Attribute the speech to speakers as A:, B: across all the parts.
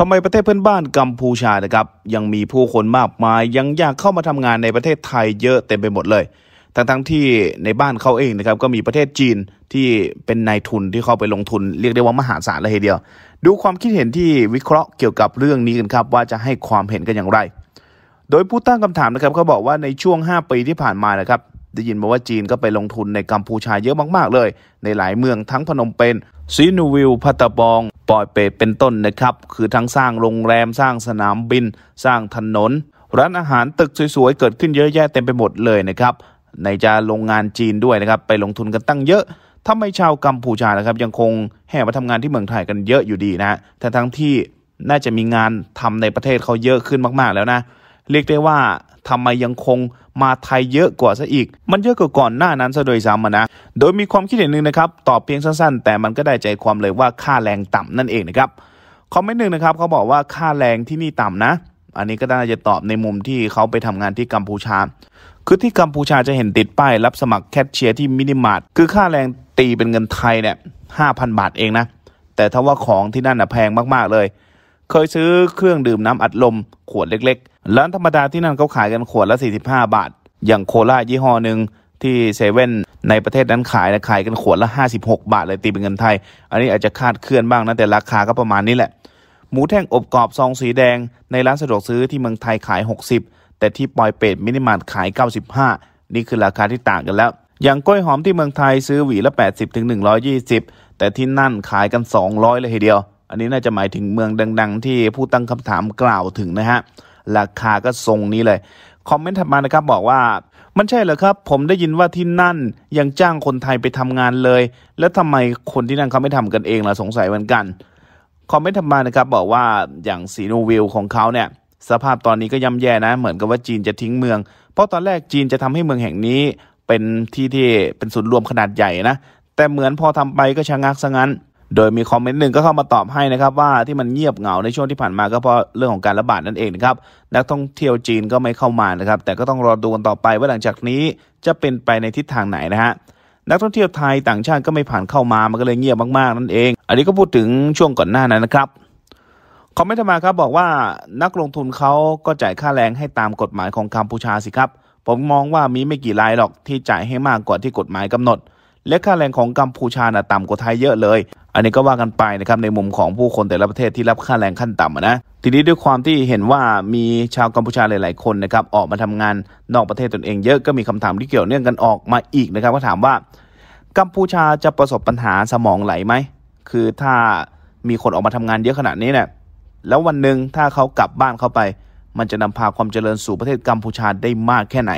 A: ทำไมประเทศเพื่อนบ้านกัมพูชานะครับยังมีผู้คนมากมายยังอยากเข้ามาทำงานในประเทศไทยเยอะเต็มไปหมดเลยทั้งทั้งที่ในบ้านเขาเองนะครับก็มีประเทศจีนที่เป็นนายทุนที่เข้าไปลงทุน เรียกได้ว่ามหาศาลเลยทีเดียว ดูความคิดเห็นที่วิเคราะห์เกี่ยวกับเรื่องนี้กันครับว่าจะให้ความเห็นกันอย่างไร โดยผู้ตั้งคำถามนะครับเขาบอกว่าในช่วง 5ปีที่ผ่านมานะครับได้ยินมาว่าจีนก็ไปลงทุนในกัมพูชาเยอะมาก ๆ เลย ในหลายเมืองทั้งพนมเปญซีนูวิลพัตตบองปอยเปเป็นต้นนะครับคือทั้งสร้างโรงแรมสร้างสนามบินสร้างถนนร้านอาหารตึกสวยๆ เกิดขึ้นเยอะแยะเต็มไปหมดเลยนะครับ ในจะโรงงานจีนด้วยนะครับไปลงทุนกันตั้งเยอะถ้าไม่ชาวกัมพูชานะครับ ยังคงแห่มาทำงานที่เมืองไทยกันเยอะอยู่ดีนะแต่ทั้งที่น่าจะมีงานทำในประเทศเขาเยอะขึ้นมากๆแล้วนะ เรียกได้ว่าทำไมยังคงมาไทยเยอะกว่าซะอีก มันเยอะกว่าก่อนหน้านั้นซะโดยซ้ำนะโดยมีความคิดเห็นหนึ่งนะครับ ตอบเพียงสั้น ๆ แต่มันก็ได้ใจความเลยว่าค่าแรงต่ำนั่นเองนะครับ คอมเมนต์หนึ่งนะครับเขาบอกว่าค่าแรงที่นี่ต่ำนะ อันนี้ก็น่าจะตอบในมุมที่เขาไปทำงานที่กัมพูชา คือที่กัมพูชาจะเห็นติดป้ายรับสมัครแคชเชียร์ที่มินิมาร์ทคือค่าแรงตีเป็นเงินไทยเนี่ยห้าพันบาทเองนะ แต่ถ้าว่าของที่นั่นนะแพงมากๆเลยเคยซื้อเครื่องดื่มน้ำอัดลมขวดเล็กๆ ร้านธรรมดาที่นั่นเขาขายกันขวดละ 45 บาท อย่างโคลายี่ห้อหนึ่งที่เซเว่นในประเทศนั้นขายนะขายกันขวดละ 56 บาทเลยตีเป็นเงินไทย อันนี้อาจจะคาดเคลื่อนบ้างนะแต่ราคาก็ประมาณนี้แหละ หมูแท่งอบกรอบซองสีแดง ในร้านสะดวกซื้อที่เมืองไทยขาย 60 แต่ที่ปอยเป็ดมินิมาร์ทขาย 95 นี่คือราคาที่ต่างกันแล้ว อย่างกล้วยหอมที่เมืองไทยซื้อหวีละ 80-120 แต่ที่นั่นขายกัน 200 เลยทีเดียวอันนี้น่าจะหมายถึงเมืองดังๆ ที่ผู้ตั้งคำถามกล่าวถึงนะฮะ ราคาก็ทรงนี้เลย คอมเมนต์ถัดมานะครับบอกว่ามันใช่เหรอครับ ผมได้ยินว่าที่นั่นยังจ้างคนไทยไปทำงานเลย แล้วทำไมคนที่นั่นเขาไม่ทำกันเองล่ะ สงสัยเหมือนกัน คอมเมนต์ถัดมานะครับบอกว่าอย่างสีโนวิลของเขาเนี่ย สภาพตอนนี้ก็ย่ำแย่นะ เหมือนกับว่าจีนจะทิ้งเมือง เพราะตอนแรกจีนจะทำให้เมืองแห่งนี้เป็นที่ที่เป็นศูนย์รวมขนาดใหญ่นะ แต่เหมือนพอทำไปก็ชะงักซะงั้นโดยมีคอมเมนต์หนึ่งก็เข้ามาตอบให้นะครับว่าที่มันเงียบเหงาในช่วงที่ผ่านมาก็เพราะเรื่องของการระบาดนั่นเองนะครับนักท่องเที่ยวจีนก็ไม่เข้ามานะครับ แต่ก็ต้องรอดูกันต่อไปว่าหลังจากนี้จะเป็นไปในทิศทางไหนนะฮะนักท่องเที่ยวไทยต่างชาติก็ไม่ผ่านเข้ามามันก็เลยเงียบมากๆนั่นเอง อันนี้ก็พูดถึงช่วงก่อนหน้านั้นนะครับคอมเมนต์มาครับบอกว่านักลงทุนเขาก็จ่ายค่าแรงให้ตามกฎหมายของกัมพูชาสิครับ ผมมองว่ามีไม่กี่รายหรอกที่จ่ายให้มากกว่าที่กฎหมายกำหนด และค่าแรงของกัมพูชาน่ะต่ำกว่าไทยเยอะเลยอันนี้ก็ว่ากันไปนะครับในมุมของผู้คนแต่ละประเทศที่รับค่าแรงขั้นต่ำนะทีนี้ด้วยความที่เห็นว่ามีชาวกัมพูชาหลาย ๆ คนนะครับออกมาทำงานนอกประเทศตนเอง เยอะก็มีคำถามที่เกี่ยวเนื่องกันออกมาอีกนะครับ ก็ถามว่ากัมพูชาจะประสบปัญหาสมองไหลไหมคือถ้ามีคนออกมาทำงานเยอะขนาดนี้เนะี่ยแล้ววันหนึ่งถ้าเขากลับบ้านเข้าไป มันจะนำพาความเจริญสู่ประเทศกัมพูชาได้มากแค่ไหน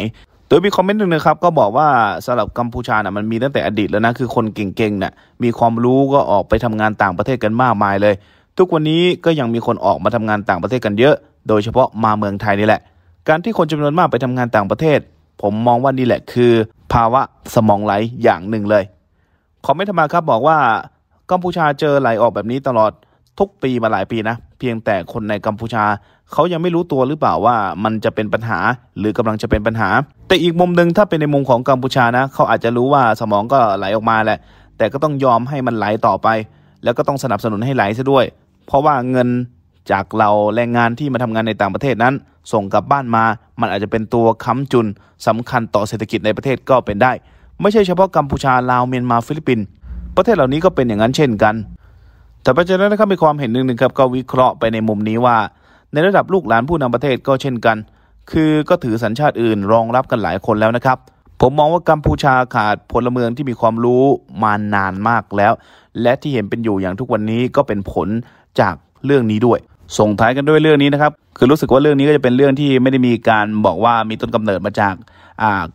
A: โดยมีคอมเมนต์หนึ่งนะครับก็บอกว่าสำหรับกัมพูชานะ่ะมันมีตั้งแต่อดีตแล้วนะคือคนเก่งๆเนะ่ยมีความรู้ก็ออกไปทำงานต่างประเทศกันมากมายเลย ทุกวันนี้ก็ยังมีคนออกมาทำงานต่างประเทศกันเยอะ โดยเฉพาะมาเมืองไทยนี่แหละ การที่คนจำนวนมากไปทำงานต่างประเทศ ผมมองว่านี่แหละคือ ภาวะสมองไหลอย่างหนึ่งเลยคอมเมนต์มาครับบอกว่ากัมพูชาเจอไหลออกแบบนี้ตลอดทุกปีมาหลายปีนะเพียงแต่คนในกัมพูชา เขายังไม่รู้ตัวหรือเปล่าว่ามันจะเป็นปัญหาหรือกำลังจะเป็นปัญหา แต่อีกมุมหนึ่งถ้าเป็นในมุมของกัมพูชานะ เขาอาจจะรู้ว่าสมองก็ไหลออกมาแหละ แต่ก็ต้องยอมให้มันไหลต่อไป แล้วก็ต้องสนับสนุนให้ไหลซะด้วย เพราะว่าเงินจากเราแรงงานที่มาทำงานในต่างประเทศนั้น ส่งกลับบ้านมา มันอาจจะเป็นตัวค้าจุนสำคัญต่อเศรษฐกิจในประเทศก็เป็นได้ ไม่ใช่เฉพาะกัมพูชาลาวเมียนมาฟิลิปปินส์ประเทศเหล่านี้ก็เป็นอย่างนั้นเช่นกันแต่ประเด็นนั้นนะครับมีความเห็นหนึ่งนึงครับก็วิเคราะห์ไปในมุมนี้ว่า ในระดับลูกหลานผู้นำประเทศก็เช่นกัน คือก็ถือสัญชาติอื่นรองรับกันหลายคนแล้วนะครับ ผมมองว่ากัมพูชาขาดพลเมืองที่มีความรู้มานานมากแล้ว และที่เห็นเป็นอยู่อย่างทุกวันนี้ก็เป็นผลจากเรื่องนี้ด้วย ส่งท้ายกันด้วยเรื่องนี้นะครับ คือรู้สึกว่าเรื่องนี้ก็จะเป็นเรื่องที่ไม่ได้มีการบอกว่ามีต้นกำเนิดมาจาก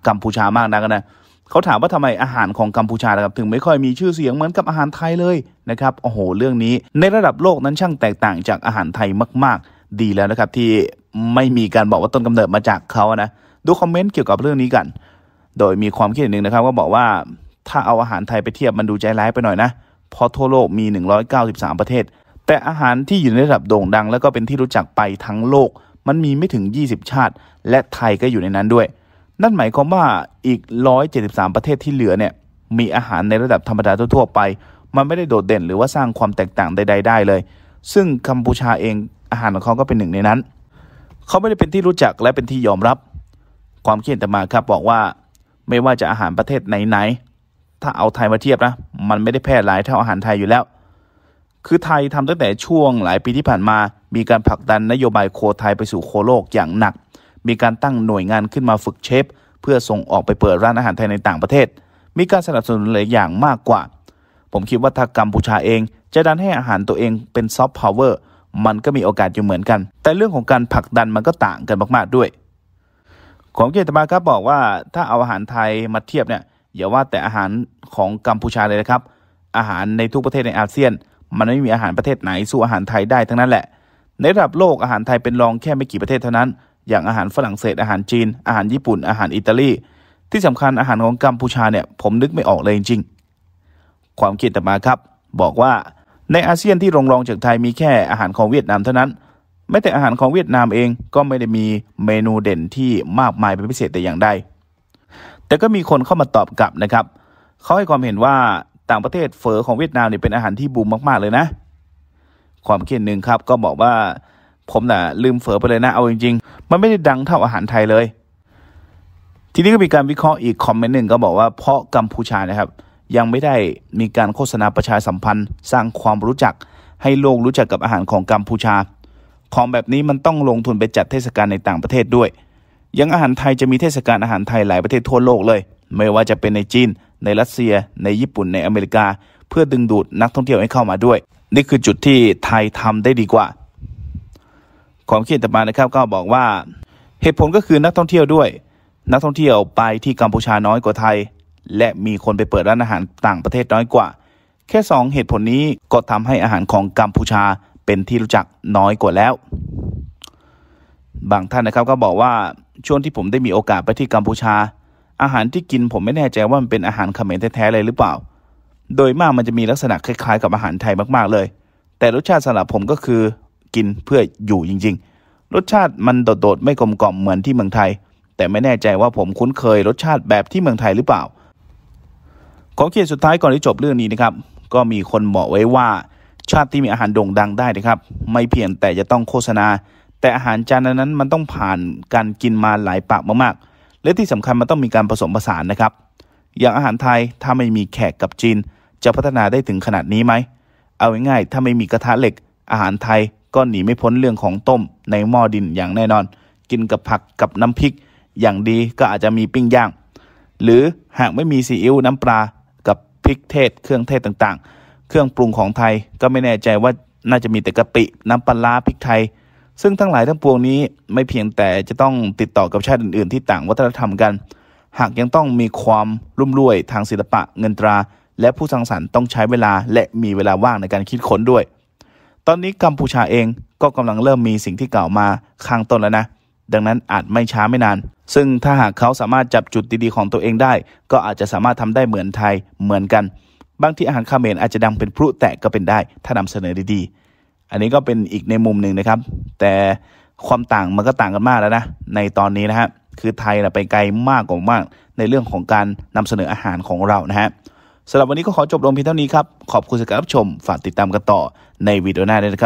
A: กัมพูชามากนักนะเขาถามว่าทำไมอาหารของกัมพูชาครับถึงไม่ค่อยมีชื่อเสียงเหมือนกับอาหารไทยเลยนะครับโอ้โห เรื่องนี้ในระดับโลกนั้นช่างแตกต่างจากอาหารไทยมากๆ ดีแล้วนะครับที่ไม่มีการบอกว่าต้นกำเนิดมาจากเขานะดูคอมเมนต์เกี่ยวกับเรื่องนี้กันโดยมีความคิดเห็นหนึ่งนะครับก็บอกว่าถ้าเอาอาหารไทยไปเทียบมันดูใจร้ายไปหน่อยนะเพราะทั่วโลกมี 193 ประเทศ แต่อาหารที่อยู่ในระดับโด่งดัง แล้วก็เป็นที่รู้จักไปทั้งโลกมันมีไม่ถึง 20 ชาติ และไทยก็อยู่ในนั้นด้วยนั่นหมายความว่าอีก 173 ประเทศที่เหลือเนี่ยมีอาหารในระดับธรรมดาทั่วๆไป มันไม่ได้โดดเด่นหรือว่าสร้างความแตกต่างใดๆได้เลย ซึ่งกัมพูชาเองอาหารของเขาก็เป็นหนึ่งในนั้น เขาไม่ได้เป็นที่รู้จักและเป็นที่ยอมรับ ความเขียน็นตมาครับบอกว่าไม่ว่าจะอาหารประเทศไหนๆ ถ้าเอาไทยมาเทียบนะมันไม่ได้แพร่หลายเท่าอาหารไทยอยู่แล้ว คือไทยทำตั้งแต่ช่วงหลายปีที่ผ่านมา มีการผลักดันนโยบายโคไทยไปสู่โคโลกอย่างหนักมีการตั้งหน่วยงานขึ้นมาฝึกเชฟเพื่อส่งออกไปเปิดร้านอาหารไทยในต่างประเทศ มีการสนับสนุนหลายอย่างมากกว่า ผมคิดว่าถ้ากัมพูชาเอง จะดันให้อาหารตัวเองเป็นซอฟต์พาวเวอร์ มันก็มีโอกาสอยู่เหมือนกัน แต่เรื่องของการผลักดันมันก็ต่างกันมาก ๆ ด้วย ของเกียรติมาครับบอกว่าถ้าเอาอาหารไทยมาเทียบเนี่ยอย่าว่าแต่อาหารของกัมพูชาเลยนะครับ อาหารในทุกประเทศในอาเซียน มันไม่มีอาหารประเทศไหนสู้อาหารไทยได้ทั้งนั้นแหละ ในระดับโลกอาหารไทยเป็นรองแค่ไม่กี่ประเทศเท่านั้นอย่างอาหารฝรั่งเศสอาหารจีน อาหารญี่ปุ่น อาหารอิตาลี ที่สำคัญอาหารของกัมพูชาเนี่ยผมนึกไม่ออกเลยจริงๆความคิดต่อมาครับ บอกว่าในอาเซียนที่รองรองจากไทยมีแค่อาหารของเวียดนามเท่านั้นไม่แต่อาหารของเวียดนามเองก็ไม่ได้มีเมนูเด่นที่มากมายเป็นพิเศษแต่อย่างใด แต่ก็มีคนเข้ามาตอบกลับนะครับเขาให้ความเห็นว่าต่างประเทศเฟอของเวียดนามเนี่ยเป็นอาหารที่บูมมากๆเลยนะ ความคิดหนึ่งครับก็บอกว่าผมน่ะลืมเฟอไปเลยนะเอาจริงๆมันไม่ได้ดังเท่าอาหารไทยเลย ทีนี้ก็มีการวิเคราะห์อีกคอมเมนต์หนึ่งก็บอกว่าเพราะกัมพูชานะครับ ยังไม่ได้มีการโฆษณาประชาสัมพันธ์สร้างความรู้จักให้โลกรู้จักกับอาหารของกัมพูชาของแบบนี้มันต้องลงทุนไปจัดเทศกาลในต่างประเทศด้วยยังอาหารไทยจะมีเทศกาลอาหารไทยหลายประเทศทั่วโลกเลย ไม่ว่าจะเป็นในจีนในรัสเซีย ในญี่ปุ่นในอเมริกา เพื่อดึงดูดนักท่องเที่ยวให้เข้ามาด้วย นี่คือจุดที่ไทยทำได้ดีกว่าความคิดต่อมานะครับก็บอกว่าเหตุผลก็คือนักท่องเที่ยวด้วย นักท่องเที่ยวไปที่กัมพูชาน้อยกว่าไทย และมีคนไปเปิดร้านอาหารต่างประเทศน้อยกว่า แค่ 2 เหตุผลนี้ก็ทำให้อาหารของกัมพูชาเป็นที่รู้จักน้อยกว่าแล้ว บางท่านนะครับก็บอกว่าช่วงที่ผมได้มีโอกาสไปที่กัมพูชา อาหารที่กินผมไม่แน่ใจว่ามันเป็นอาหารเขมรแท้ๆเลยหรือเปล่า โดยมากมันจะมีลักษณะคล้าย ๆ กับอาหารไทยมากๆเลย แต่รสชาติสำหรับผมก็คือกินเพื่ออยู่จริงๆ รสชาติมันโดดๆ ไม่กลมกล่อมเหมือนที่เมืองไทย แต่ไม่แน่ใจว่าผมคุ้นเคยรสชาติแบบที่เมืองไทยหรือเปล่าขอเขียนสุดท้ายก่อนที่จบเรื่องนี้นะครับ ก็มีคนบอกไว้ว่าชาติที่มีอาหารโด่งดังได้นะครับไม่เพียงแต่จะต้องโฆษณา แต่อาหารจานนั้นมันต้องผ่านการกินมาหลายปากมากๆ และที่สำคัญมันต้องมีการผสมผสานนะครับ อย่างอาหารไทยถ้าไม่มีแขกกับจีนจะพัฒนาได้ถึงขนาดนี้ไหม เอาง่ายๆ ถ้าไม่มีกระทะเหล็กอาหารไทยก็หนีไม่พ้นเรื่องของต้มในหม้อดินอย่างแน่นอน กินกับผักกับน้ำพริก อย่างดีก็อาจจะมีปิ้งย่าง หรือหากไม่มีซีอิ๊วน้ำปลากับพริกเทศ เครื่องเทศต่างๆ เครื่องปรุงของไทยก็ไม่แน่ใจว่าน่าจะมีแต่กะปิน้ำปลาพริกไทย ซึ่งทั้งหลายทั้งปวงนี้ไม่เพียงแต่จะต้องติดต่อกับชาติอื่น ๆ ที่ต่างวัฒนธรรมกัน หากยังต้องมีความรุ่มรวยทางศิลปะเงินตราและผู้สังสรรค์ต้องใช้เวลาและมีเวลาว่างในการคิดค้นด้วยตอนนี้กัมพูชาเองก็กำลังเริ่มมีสิ่งที่เก่ามาข้างต้นแล้วนะดังนั้นอาจไม่ช้าไม่นาน ซึ่งถ้าหากเขาสามารถจับจุดดีๆ ของตัวเองได้ ก็อาจจะสามารถทำได้เหมือนไทยเหมือนกัน บางที่อาหารคาเมนอาจจะดังเป็นพลุแตกก็เป็นได้ ถ้านำเสนอดีๆ อันนี้ก็เป็นอีกในมุมหนึ่งนะครับ แต่ความต่างมันก็ต่างกันมากแล้วนะ ในตอนนี้นะฮะคือไทยนะไปไกลมากกว่ามาก ในเรื่องของการนำเสนออาหารของเรานะฮะสำหรับวันนี้ก็ขอจบลงเพียงเท่านี้ครับ ขอบคุณสำหรับชม ฝากติดตามกันต่อในวิดีโอหน้าด้วยนะครับ